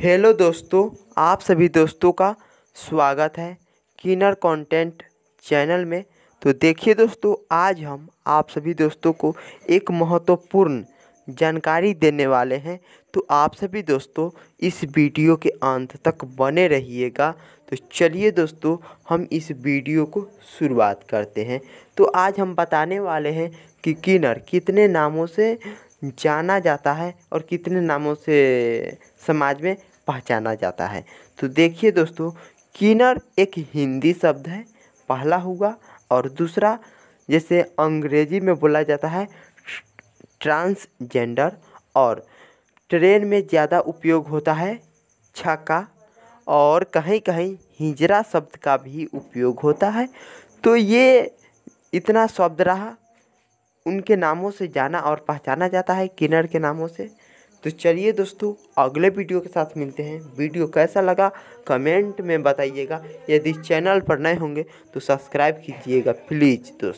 hello दोस्तों आप सभी दोस्तों का स्वागत है किनर कंटेंट चैनल में तो देखिए दोस्तों आज हम आप सभी दोस्तों को एक महत्वपूर्ण जानकारी देने वाले हैं तो आप सभी दोस्तों इस वीडियो के अंत तक बने रहिएगा तो चलिए दोस्तों हम इस वीडियो को शुरुआत करते हैं तो आज हम बताने वाले हैं कि किनर कितने नामों से जाना जाता है और कितने नामों से समाज में पहचाना जाता है तो देखिए दोस्तों किन्नर एक हिंदी शब्द है पहला हुआ और दूसरा जैसे अंग्रेजी में बोला जाता है ट्रांसजेंडर और ट्रेन में ज़्यादा उपयोग होता है छका और कहीं कहीं हिजरा शब्द का भी उपयोग होता है तो ये इतना शब्द रहा उनके नामों से जाना और पहचाना जाता है किन्नर के नामों से तो चलिए दोस्तों अगले वीडियो के साथ मिलते हैं वीडियो कैसा लगा कमेंट में बताइएगा यदि चैनल पर नए होंगे तो सब्सक्राइब कीजिएगा प्लीज़ दोस्तों